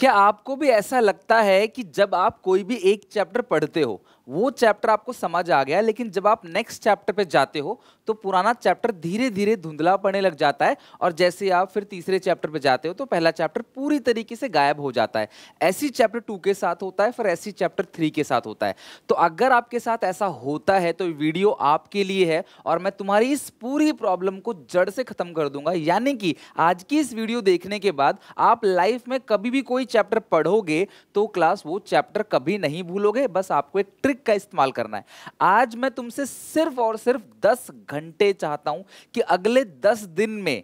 क्या आपको भी ऐसा लगता है कि जब आप कोई भी एक चैप्टर पढ़ते हो वो चैप्टर आपको समझ आ गया लेकिन जब आप नेक्स्ट चैप्टर पे जाते हो तो पुराना चैप्टर धीरे धीरे धुंधला पड़ने लग जाता है और जैसे आप फिर तीसरे चैप्टर पे जाते हो तो पहला चैप्टर पूरी तरीके से गायब हो जाता है ऐसी चैप्टर टू के साथ होता है फिर ऐसी चैप्टर थ्री के साथ होता है तो अगर आपके साथ ऐसा होता है तो वीडियो आपके लिए है और मैं तुम्हारी इस पूरी प्रॉब्लम को जड़ से ख़त्म कर दूंगा यानी कि आज की इस वीडियो देखने के बाद आप लाइफ में कभी भी कोई चैप्टर पढ़ोगे तो क्लास वो चैप्टर कभी नहीं भूलोगे बस आपको एक ट्रिक लॉजिक का इस्तेमाल करना है आज मैं तुमसे सिर्फ और सिर्फ दस घंटे चाहता हूं कि अगले दस दिन में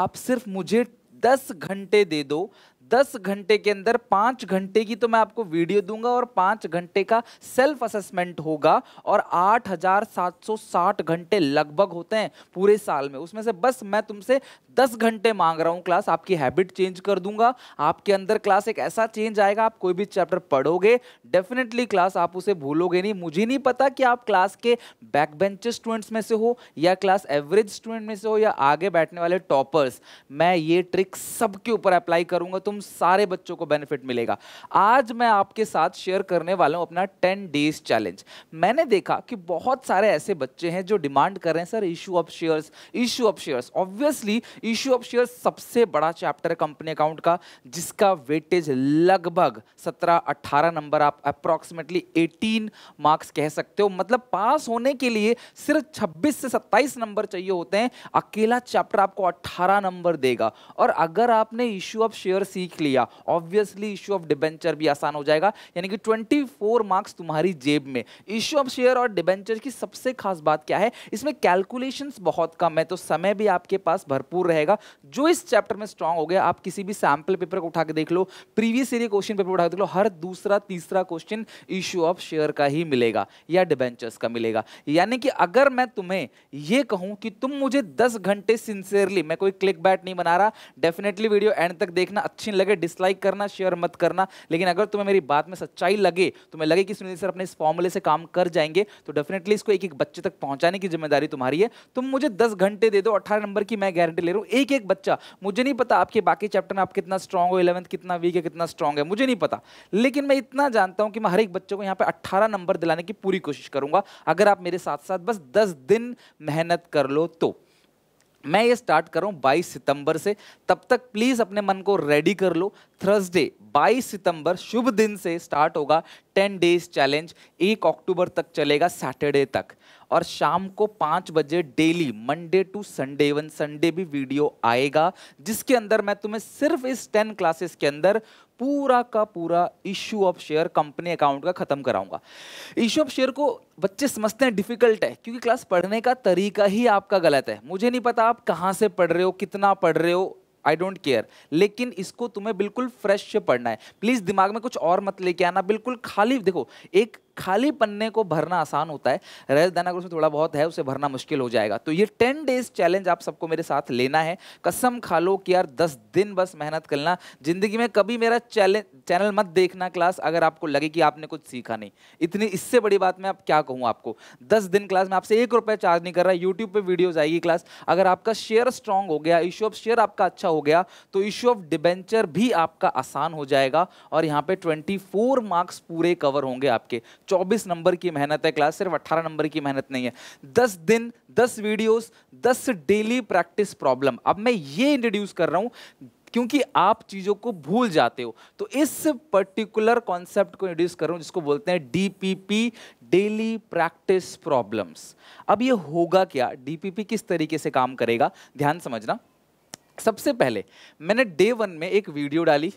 आप सिर्फ मुझे दस घंटे दे दो दस घंटे के अंदर पांच घंटे की तो मैं आपको वीडियो दूंगा और पांच घंटे का सेल्फ असेसमेंट होगा और आठ हज़ार सात सौ साठ घंटे लगभग होते हैं पूरे साल में उसमें से बस मैं तुमसे दस घंटे मांग रहा हूँ क्लास आपकी हैबिट चेंज कर दूंगा आपके अंदर क्लास एक ऐसा चेंज आएगा आप कोई भी चैप्टर पढ़ोगे डेफिनेटली क्लास आप उसे भूलोगे नहीं मुझे नहीं पता कि आप क्लास के बैक बेंचेस स्टूडेंट्स में से हो या क्लास एवरेज स्टूडेंट में से हो या आगे बैठने वाले टॉपर्स मैं ये ट्रिक सबके ऊपर अप्लाई करूंगा तुम सारे बच्चों को बेनिफिट मिलेगा आज मैं आपके साथ शेयर करने वाला हूँ अपना टेन डेज चैलेंज मैंने देखा कि बहुत सारे ऐसे बच्चे हैं जो डिमांड कर रहे हैं sir issue of shares issue of shares obviously issue of share सबसे बड़ा चैप्टर है कंपनी अकाउंट का जिसका वेटेज लगभग 17-18 नंबर आप अप्रॉक्सीमेटली 18 मार्क्स कह सकते हो मतलब पास होने के लिए सिर्फ 26 से 27 नंबर चाहिए होते हैं अकेला चैप्टर आपको 18 नंबर देगा और अगर आपने इशू ऑफ शेयर सीख लिया ऑब्वियसली इशू ऑफ डिबेंचर भी आसान हो जाएगा यानी कि फोर मार्क्स तुम्हारी जेब में इशू ऑफ शेयर और डिबेंचर की सबसे खास बात क्या है इसमें कैलकुलेशंस बहुत कम है तो समय भी आपके पास भरपूर रहेगा जो इस चैप्टर में स्ट्रॉन्ग हो गया आप किसी भी सैम्पल पेपर को उठा के देख लो प्रीवियस ईयर क्वेश्चन पेपर उठा के देख लो हर दूसरा तीसरा क्वेश्चन इश्यू ऑफ शेयर का ही मिलेगा या डिबेंचर्स का मिलेगा यानी कि अगर मैं तुम्हें ये कहूँ कि तुम मुझे दस घंटे सिंसियरली मैं कोई क्लिक बैट नहीं बना रहा डेफिनेटली वीडियो एंड तक देखना अच्छी लगे डिसलाइक करना शेयर मत करना लेकिन अगर तुम्हें मेरी बात में सच्चाई लगे तुम्हें लगे कि सुनील सर अपने इस फॉर्मूले से काम कर जाएंगे तो डेफिनेटली इसको एक एक बच्चे तक पहुंचाने की जिम्मेदारी तुम्हारी है तुम मुझे दस घंटे दे दो अठारह नंबर की मैं गारंटी ले रहा हूँ हूँ एक एक बच्चा मुझे नहीं पता आपके बाकी चैप्टर में आप कितना स्ट्रॉग हो इलेवंथ कितना वीक है कितना स्ट्रॉग है मुझे नहीं पता लेकिन मैं इतना जानता हूँ कि मैं हर एक बच्चे को यहाँ पर अट्ठारह नंबर दिलाने की पूरी कोशिश करूँगा अगर आप मेरे साथ साथ बस दस दिन मेहनत कर लो तो मैं ये स्टार्ट कर रहा हूँ 22 सितंबर से तब तक प्लीज़ अपने मन को रेडी कर लो थर्सडे 22 सितंबर शुभ दिन से स्टार्ट होगा 10 डेज चैलेंज 1 अक्टूबर तक चलेगा सैटरडे तक और शाम को पाँच बजे daily Monday to Sunday one Sunday भी वीडियो आएगा जिसके अंदर मैं तुम्हें सिर्फ इस टेन क्लासेस के अंदर पूरा का पूरा issue of share company account का खत्म कराऊंगा इश्यू ऑफ शेयर को बच्चे समझते हैं डिफिकल्ट है क्योंकि क्लास पढ़ने का तरीका ही आपका गलत है मुझे नहीं पता आप कहाँ से पढ़ रहे हो कितना पढ़ रहे हो आई डोंट केयर लेकिन इसको तुम्हें बिल्कुल फ्रेश से पढ़ना है प्लीज़ दिमाग में कुछ और मत लेके आना बिल्कुल खाली देखो एक खाली पन्ने को भरना आसान होता है रह देना अगर उसमें थोड़ा बहुत है उसे भरना मुश्किल हो जाएगा तो ये टेन डेज चैलेंज आप सबको मेरे साथ लेना है कसम खा लो कि यार दस दिन बस मेहनत करना जिंदगी में कभी मेरा चैनल मत देखना क्लास अगर आपको लगे कि आपने कुछ सीखा नहीं इतनी इससे बड़ी बात मैं आप क्या कहूँ आपको दस दिन क्लास में आपसे एक रुपया चार्ज नहीं कर रहा यूट्यूब पर वीडियो जाएगी क्लास अगर आपका शेयर स्ट्रांग हो गया इशू ऑफ शेयर आपका अच्छा हो गया तो इशू ऑफ डिबेंचर भी आपका आसान हो जाएगा और यहाँ पे ट्वेंटी मार्क्स पूरे कवर होंगे आपके 24 नंबर की मेहनत है क्लास सिर्फ 18 नंबर की मेहनत नहीं है 10 दिन 10 वीडियोस 10 डेली प्रैक्टिस प्रॉब्लम अब मैं ये इंट्रोड्यूस कर रहा हूँ क्योंकि आप चीज़ों को भूल जाते हो तो इस पर्टिकुलर कॉन्सेप्ट को इंट्रोड्यूस कर रहा हूँ जिसको बोलते हैं डीपीपी डेली प्रैक्टिस प्रॉब्लम्स अब ये होगा क्या डीपीपी किस तरीके से काम करेगा ध्यान समझना सबसे पहले मैंने डे वन में एक वीडियो डाली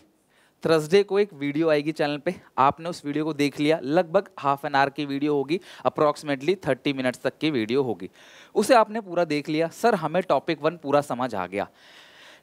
थर्सडे को एक वीडियो आएगी चैनल पे आपने उस वीडियो को देख लिया लगभग हाफ एन आवर की वीडियो होगी अप्रॉक्सीमेटली थर्टी मिनट्स तक की वीडियो होगी उसे आपने पूरा देख लिया सर हमें टॉपिक वन पूरा समझ आ गया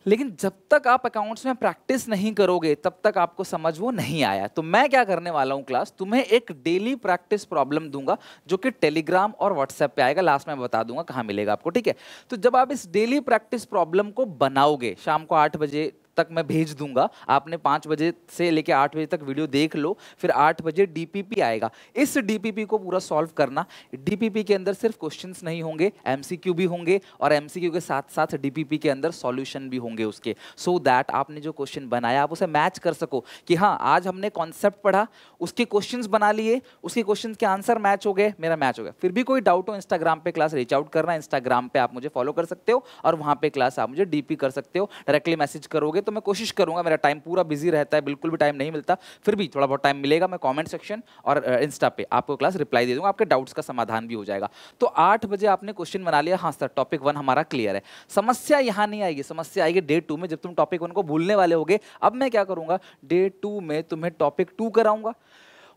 लेकिन जब तक आप अकाउंट्स में प्रैक्टिस नहीं करोगे तब तक आपको समझ वो नहीं आया तो मैं क्या करने वाला हूँ क्लास तुम्हें एक डेली प्रैक्टिस प्रॉब्लम दूंगा जो कि टेलीग्राम और व्हाट्सएप पे आएगा लास्ट में बता दूंगा कहाँ मिलेगा आपको ठीक है तो जब आप इस डेली प्रैक्टिस प्रॉब्लम को बनाओगे शाम को आठ बजे तक मैं भेज दूंगा आपने पाँच बजे से लेके आठ बजे तक वीडियो देख लो फिर आठ बजे डीपीपी आएगा इस डीपीपी को पूरा सॉल्व करना डीपीपी के अंदर सिर्फ क्वेश्चंस नहीं होंगे एमसीक्यू भी होंगे और एमसीक्यू के साथ साथ डीपीपी के अंदर सॉल्यूशन भी होंगे उसके सो so दैट आपने जो क्वेश्चन बनाया आप उसे मैच कर सको कि हाँ आज हमने कॉन्सेप्ट पढ़ा उसके क्वेश्चन बना लिए उसके क्वेश्चन के आंसर मैच हो गए मेरा मैच हो गया फिर भी कोई डाउट हो इंस्टाग्राम पे क्लास रीच आउट करना इंस्टाग्राम पे आप मुझे फॉलो कर सकते हो और वहाँ पे क्लास आप मुझे डीपी कर सकते हो डायरेक्टली मैसेज करोगे तो मैं कोशिश करूंगा मेरा टाइम पूरा बिजी रहता है बिल्कुल भी टाइम नहीं मिलता फिर भी थोड़ा बहुत टाइम मिलेगा मैं कॉमेंट सेक्शन और इंस्टा पे आपको क्लास रिप्लाई दे दूंगा आपके डाउट्स का समाधान भी हो जाएगा तो आठ बजे आपने क्वेश्चन बना लिया हाँ सर टॉपिक वन हमारा क्लियर है समस्या यहाँ नहीं आएगी समस्या आएगी डे टू में जब तुम टॉपिक वन को भूलने वाले हो अब मैं क्या करूँगा डे टू में तुम्हें टॉपिक टू कराऊंगा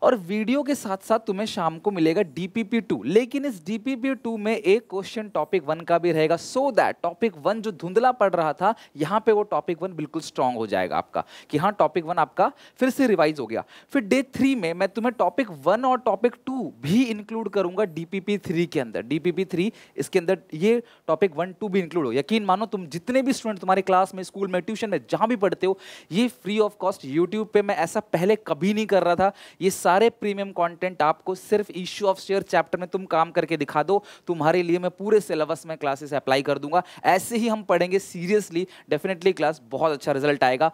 और वीडियो के साथ साथ तुम्हें शाम को मिलेगा डीपीपी टू लेकिन इस डीपीपी टू में एक क्वेश्चन टॉपिक वन का भी रहेगा सो दैट टॉपिक वन जो धुंधला पड़ रहा था यहाँ पे वो टॉपिक वन बिल्कुल स्ट्रांग हो जाएगा आपका कि हाँ टॉपिक वन आपका फिर से रिवाइज हो गया फिर डे थ्री में मैं तुम्हें टॉपिक वन और टॉपिक टू भी इंक्लूड करूंगा डीपीपी थ्री के अंदर डीपीपी थ्री इसके अंदर ये टॉपिक वन टू भी इंक्लूड हो यकीन मानो तुम जितने भी स्टूडेंट तुम्हारे क्लास में स्कूल में ट्यूशन में जहां भी पढ़ते हो ये फ्री ऑफ कॉस्ट यूट्यूब पे मैं ऐसा पहले कभी नहीं कर रहा था ये सारे प्रीमियम कंटेंट आपको सिर्फ इश्यू ऑफ शेयर चैप्टर में तुम काम करके दिखा दो तुम्हारे लिए मैं पूरे सिलेबस में क्लासेस अप्लाई कर दूंगा ऐसे ही हम पढ़ेंगे सीरियसली डेफिनेटली क्लास बहुत अच्छा रिजल्ट आएगा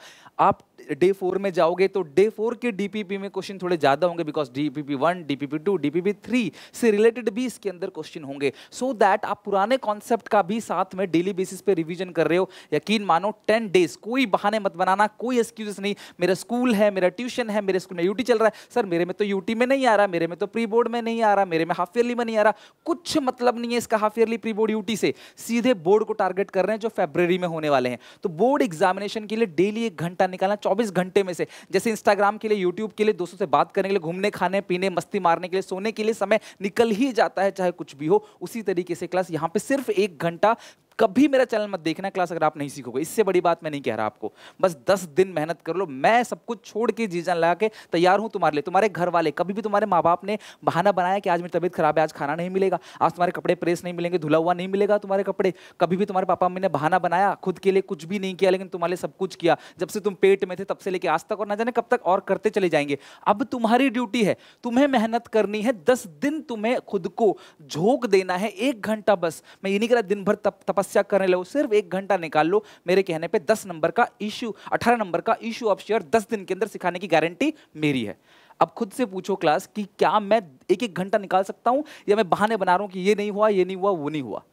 आप डे फोर में जाओगे तो डे फोर के डीपीपी में क्वेश्चन थोड़े ज़्यादा होंगे because DPP one DPP two DPP three से रिलेटेड भी इसके अंदर क्वेश्चन होंगे सो so दैट आप पुराने कॉन्सेप्ट का भी साथ में डेली बेसिस पे रिविजन कर रहे हो यकीन मानो टेन डेज कोई बहाने मत बनाना कोई एक्सक्यूज नहीं मेरा स्कूल है मेरा ट्यूशन है मेरे स्कूल में यूटी चल रहा है सर मेरे में तो यूटी में नहीं आ रहा मेरे में तो प्री बोर्ड में नहीं आ रहा मेरे में हाफ ईयरली में नहीं आ रहा कुछ मतलब नहीं है इसका half yearly pre board UT से सीधे बोर्ड को टारगेट कर रहे हैं जो फेब्रवरी में होने वाले हैं तो बोर्ड एग्जामिनेशन के लिए डेली एक घंटा निकालना चौबीस घंटे में से जैसे इंस्टाग्राम के लिए यूट्यूब के लिए दोस्तों से बात करने के लिए घूमने खाने पीने मस्ती मारने के लिए सोने के लिए समय निकल ही जाता है चाहे कुछ भी हो उसी तरीके से क्लास यहाँ पे सिर्फ एक घंटा कभी मेरा चैनल मत देखना क्लास अगर आप नहीं सीखोगे इससे बड़ी बात मैं नहीं कह रहा आपको बस दस दिन मेहनत कर लो मैं सब कुछ छोड़ के जीजा लगा के तैयार हूँ तुम्हारे लिए तुम्हारे घर वाले कभी भी तुम्हारे माँ बाप ने बहाना बनाया कि आज मेरी तबीयत खराब है आज खाना नहीं मिलेगा आज तुम्हारे कपड़े प्रेस नहीं मिलेंगे धुला हुआ नहीं मिलेगा तुम्हारे कपड़े कभी भी तुम्हारे पापा मम्मी ने बहाना बनाया खुद के लिए कुछ भी नहीं किया लेकिन तुम्हारे लिए सब कुछ किया जब से तुम पेट में थे तब से लेके आज तक और ना जाने कब तक और करते चले जाएंगे अब तुम्हारी ड्यूटी है तुम्हें मेहनत करनी है दस दिन तुम्हें खुद को झोंक देना है एक घंटा बस मैं ये नहीं कर रहा दिन भर तपस समस्या करने लगो सिर्फ एक घंटा निकाल लो मेरे कहने पे दस नंबर का इशू अठारह नंबर का इशू ऑफ शेयर दस दिन के अंदर सिखाने की गारंटी मेरी है अब खुद से पूछो क्लास कि क्या मैं एक एक घंटा निकाल सकता हूँ या मैं बहाने बना रहा हूँ कि ये नहीं हुआ ये नहीं हुआ वो नहीं हुआ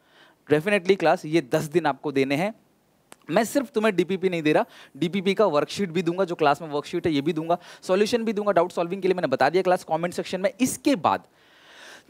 डेफिनेटली क्लास ये दस दिन आपको देने हैं मैं सिर्फ तुम्हें डीपीपी नहीं दे रहा डीपीपी का वर्कशीट भी दूंगा जो क्लास में वर्कशीट है ये भी दूंगा सॉल्यूशन भी दूंगा डाउट सॉल्विंग के लिए मैंने बता दिया क्लास कमेंट सेक्शन में इसके बाद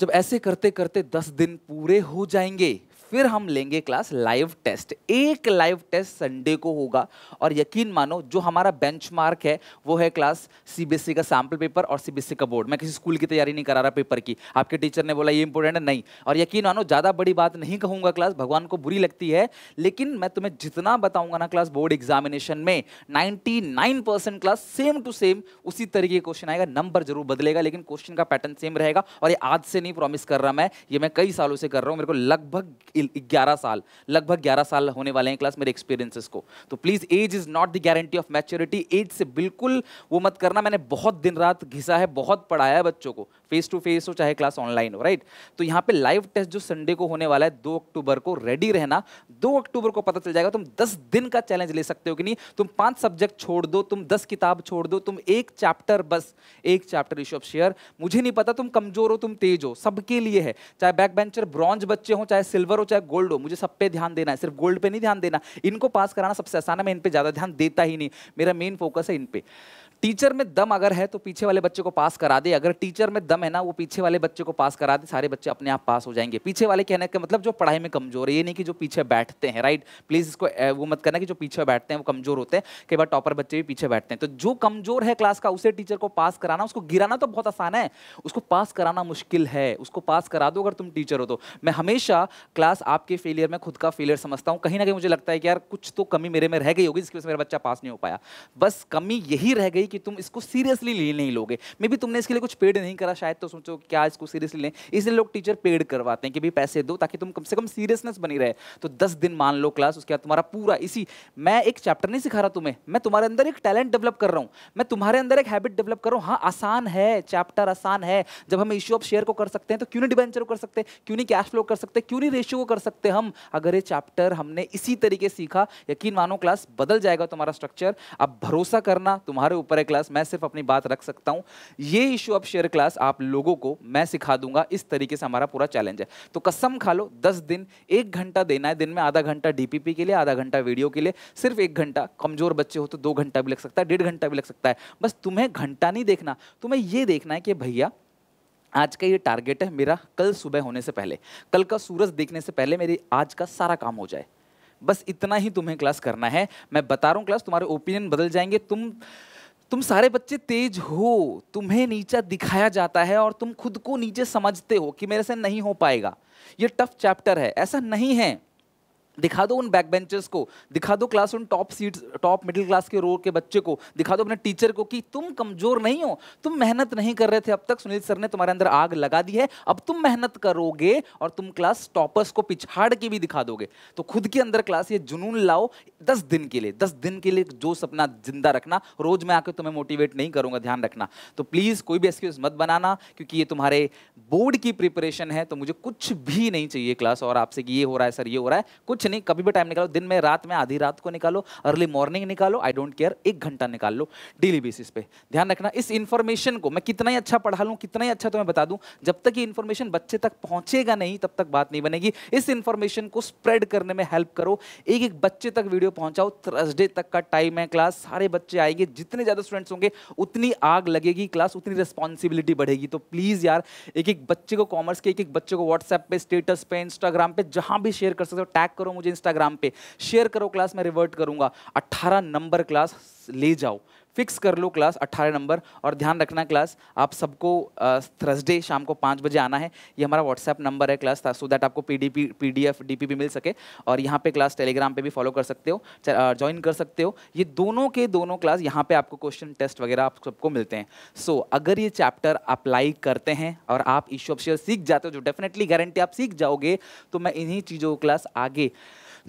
जब ऐसे करते करते दस दिन पूरे हो जाएंगे फिर हम लेंगे क्लास लाइव टेस्ट एक लाइव टेस्ट संडे को होगा और यकीन मानो जो हमारा बेंचमार्क है वो है क्लास सीबीएसई e का सैम्पल पेपर और सीबीएसई e का बोर्ड मैं किसी स्कूल की तैयारी नहीं करा रहा पेपर की आपके टीचर ने बोला ये इंपॉर्टेंट है नहीं और यकीन मानो ज़्यादा बड़ी बात नहीं कहूँगा क्लास भगवान को बुरी लगती है लेकिन मैं तुम्हें जितना बताऊँगा ना क्लास बोर्ड एग्जामिनेशन में ninety class same to same उसी तरीके क्वेश्चन आएगा नंबर जरूर बदलेगा लेकिन क्वेश्चन का पैटर्न सेम रहेगा और ये आज से नहीं प्रॉमिस कर रहा मैं ये मैं कई सालों से कर रहा हूँ मेरे को लगभग ग्यारह साल लगभग ग्यारह साल होने वाले हैं क्लास मेरे एक्सपीरियंसेस को तो please age is not the guarantee of maturity age से बिल्कुल वो मत करना मैंने बहुत दिन रात घिसा है बहुत पढ़ाया है बच्चों को फेस टू फेस हो चाहे क्लास ऑनलाइन हो राइट तो यहाँ पे लाइव टेस्ट जो संडे को होने वाला है दो अक्टूबर को रेडी रहना दो अक्टूबर को पता चल जाएगा तुम दस दिन का चैलेंज ले सकते हो कि नहीं तुम पांच सब्जेक्ट छोड़ दो तुम दस किताब छोड़ दो तुम एक चैप्टर बस एक चैप्टर इशू ऑफ शेयर मुझे नहीं पता तुम कमजोर हो तुम तेज हो सबके लिए है चाहे बैक बेंचर ब्रॉन्ज बच्चे हो चाहे सिल्वर हो चाहे गोल्ड हो मुझे सब पे ध्यान देना है सिर्फ गोल्ड पे नहीं ध्यान देना इनको पास कराना सबसे आसान है मैं इन पर ज़्यादा ध्यान देता ही नहीं मेरा मेन फोकस है इन पे टीचर में दम अगर है तो पीछे वाले बच्चे को पास करा दे अगर टीचर में दम है ना वो पीछे वाले बच्चे को पास करा दे सारे बच्चे अपने आप पास हो जाएंगे पीछे वाले कहने का मतलब जो पढ़ाई में कमजोर है ये नहीं कि जो पीछे बैठते हैं राइट प्लीज इसको वो मत करना कि जो पीछे बैठते हैं वो कमजोर होते हैं कई बार टॉपर बच्चे भी पीछे बैठते हैं तो जो कमजोर है क्लास का उसे टीचर को पास कराना उसको गिराना तो बहुत आसान है उसको पास कराना मुश्किल है उसको पास करा दो अगर तुम टीचर हो तो मैं हमेशा क्लास आपके फेलियर में खुद का फेलियर समझता हूँ कहीं ना कहीं मुझे लगता है कि यार कुछ तो कमी मेरे में रह गई होगी जिसकी वजह से मेरा बच्चा पास नहीं हो पाया बस कमी यही रह गई कि तुम इसको सीरियसली ले नहीं लोगे मे भी तुमने इसके लिए कुछ पेड नहीं करा शायद तो सोचो क्या इसको सीरियसली लें इसलिए लोग टीचर पेड करवाते हैं कि भाई पैसे दो ताकि तुम कम से कम सीरियसनेस बनी रहे तो दस दिन मान लो क्लास उसके बाद तुम्हारा पूरा इसी मैं एक चैप्टर नहीं सिखा रहा तुम्हें मैं तुम्हारे अंदर एक टैलेंट डेवलप कर रहा हूँ मैं तुम्हारे अंदर एक हैबिट डेवलप कर रहा हूँ हाँ आसान है चैप्टर आसान है जब हम इश्यू ऑफ शेयर को कर सकते हैं तो क्यों नहीं डिवेंचर कर सकते क्यों नहीं कैश फ्लो कर सकते क्यों नहीं रेशियो को कर सकते हम अगर ये चैप्टर हमने इसी तरीके सीखा यकीन मानो क्लास बदल जाएगा तुम्हारा स्ट्रक्चर अब भरोसा करना तुम्हारे ऊपर पर है क्लास मैं सिर्फ अपनी बात रख सकता हूँ ये इशू ऑफ शेयर क्लास आप लोगों को मैं सिखा दूंगा इस तरीके से हमारा पूरा चैलेंज है तो कसम खा लो दस दिन एक घंटा देना है दिन में आधा घंटा डी के लिए आधा घंटा वीडियो के लिए सिर्फ एक घंटा कमजोर बच्चे हो तो दो घंटा भी लग सकता है डेढ़ घंटा भी लग सकता है बस तुम्हें घंटा नहीं देखना तुम्हें ये देखना है कि भैया आज का ये टारगेट है मेरा कल सुबह होने से पहले कल का सूरज देखने से पहले मेरी आज का सारा काम हो जाए बस इतना ही तुम्हें क्लास करना है मैं बता रहा हूँ क्लास तुम्हारे ओपिनियन बदल जाएंगे तुम तुम सारे बच्चे तेज हो तुम्हें नीचा दिखाया जाता है और तुम खुद को नीचे समझते हो कि मेरे से नहीं हो पाएगा ये टफ चैप्टर है ऐसा नहीं है दिखा दो उन बैक बेंचर्स को दिखा दो क्लास उन top seat top middle class के रो के बच्चे को दिखा दो अपने टीचर को कि तुम कमजोर नहीं हो तुम मेहनत नहीं कर रहे थे अब तक सुनील सर ने तुम्हारे अंदर आग लगा दी है अब तुम मेहनत करोगे और तुम क्लास टॉपर्स को पिछाड़ के भी दिखा दोगे तो खुद के अंदर क्लास ये जुनून लाओ दस दिन के लिए दस दिन के लिए जो सपना जिंदा रखना रोज मैं आकर तुम्हें मोटिवेट नहीं करूंगा ध्यान रखना तो प्लीज़ कोई भी एक्सक्यूज मत बनाना क्योंकि ये तुम्हारे बोर्ड की प्रिपरेशन है तो मुझे कुछ भी नहीं चाहिए क्लास और आपसे ये हो रहा है सर ये हो रहा है कुछ कुछ नहीं कभी भी टाइम निकालो दिन में रात में आधी रात को निकालो अर्ली मॉर्निंग निकालो आई डोंट केयर एक घंटा निकाल लो डेली बेसिस पे ध्यान रखना इस इन्फॉर्मेशन को मैं कितना ही अच्छा पढ़ा लूँ कितना ही अच्छा तुम्हें बता दूँ जब तक ये इन्फॉर्मेशन बच्चे तक पहुँचेगा नहीं तब तक बात नहीं बनेगी इस इन्फॉर्मेशन को स्प्रेड करने में हेल्प करो एक एक बच्चे तक वीडियो पहुँचाओ थर्सडे तक का टाइम है क्लास सारे बच्चे आएंगे जितने ज़्यादा स्टूडेंट्स होंगे उतनी आग लगेगी क्लास उतनी रिस्पॉन्सिबिलिटी बढ़ेगी तो प्लीज़ यार एक एक बच्चे को कॉमर्स के एक एक बच्चे को व्हाट्सएप पे स्टेटस पे इंस्टाग्राम पे जहाँ भी शेयर कर सकते हो टैग करो मुझे इंस्टाग्राम पे शेयर करो क्लास मैं रिवर्ट करूंगा अट्ठारह नंबर क्लास ले जाओ फिक्स कर लो क्लास 18 नंबर और ध्यान रखना क्लास आप सबको थर्सडे शाम को पाँच बजे आना है ये हमारा व्हाट्सएप नंबर है क्लास सो दैट आपको P D P P D F D P भी मिल सके और यहाँ पे क्लास टेलीग्राम पे भी फॉलो कर सकते हो ज्वाइन कर सकते हो ये दोनों के दोनों क्लास यहाँ पे आपको क्वेश्चन टेस्ट वगैरह आप सबको मिलते हैं सो so, अगर ये चैप्टर अप्लाई करते हैं और आप इश्यू ऑफ शेयर सीख जाते हो जो डेफिनेटली गारंटी आप सीख जाओगे तो मैं इन्हीं चीज़ों क्लास आगे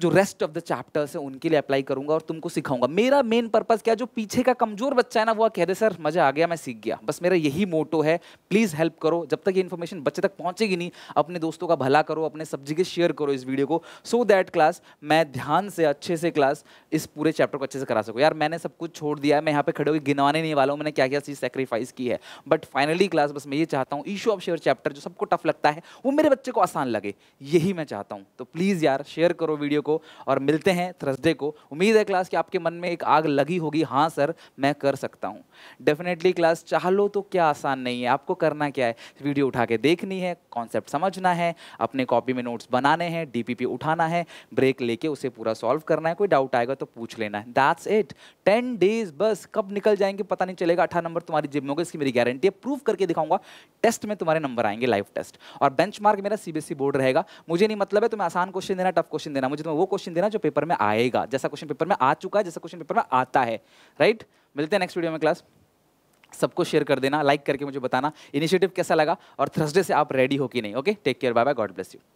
जो रेस्ट ऑफ द चैप्टर्स है उनके लिए अप्लाई करूंगा और तुमको सिखाऊंगा मेरा मेन पर्पज क्या जो पीछे का कमजोर बच्चा है ना वो कह दे सर मजा आ गया मैं सीख गया बस मेरा यही मोटो है प्लीज हेल्प करो जब तक ये इन्फॉर्मेशन बच्चे तक पहुंचेगी नहीं अपने दोस्तों का भला करो अपने सब्जी के शेयर करो इस वीडियो को सो दैट क्लास मैं ध्यान से अच्छे से क्लास इस पूरे चैप्टर को अच्छे से करा सकूँ यार मैंने सब कुछ छोड़ दिया है मैं यहाँ पे खड़े होकर गिनवाने नहीं वाला हूँ मैंने क्या क्या चीज़ सेक्रीफाइस की है बट फाइनली क्लास बस मैं ये चाहता हूँ इशू ऑफ शेयर चैप्टर जो सबको टफ लगता है वो मेरे बच्चे को आसान लगे यही मैं चाहता हूँ तो प्लीज़ यार शेयर करो वीडियो को और मिलते हैं थर्सडे को उम्मीद है क्लास कि आपके मन में एक आग लगी होगी हाँ सर मैं कर सकता हूँ डेफिनेटली क्लास चाह लो तो क्या आसान नहीं है आपको करना क्या है वीडियो उठा के देखनी है कॉन्सेप्ट समझना है अपने कॉपी में नोट्स बनाने हैं डी उठाना है ब्रेक लेके उसे पूरा सॉल्व करना है कोई डाउट आएगा तो पूछ लेना है दैट्स इट टेन डेज बस कब निकल जाएंगे पता नहीं चलेगा अठारह नंबर तुम्हारी जिम में होगा इसकी मेरी गारंटी है प्रूफ करके दिखाऊंगा टेस्ट में तुम्हारे नंबर आएंगे लाइव टेस्ट और benchmark CBSE board e रहेगा मुझे नहीं मतलब है तुम्हें आसान क्वेश्चन देना टफ क्वेश्चन देना मुझे तो वो क्वेश्चन देना जो पेपर में आएगा जैसा क्वेश्चन पेपर में आ चुका है जैसा क्वेश्चन पेपर में आता है राइट मिलते हैं नेक्स्ट वीडियो में क्लास सबको शेयर कर देना लाइक करके मुझे बताना इनिशिएटिव कैसा लगा और थर्सडे से आप रेडी हो कि नहीं okay take care bye bye God bless you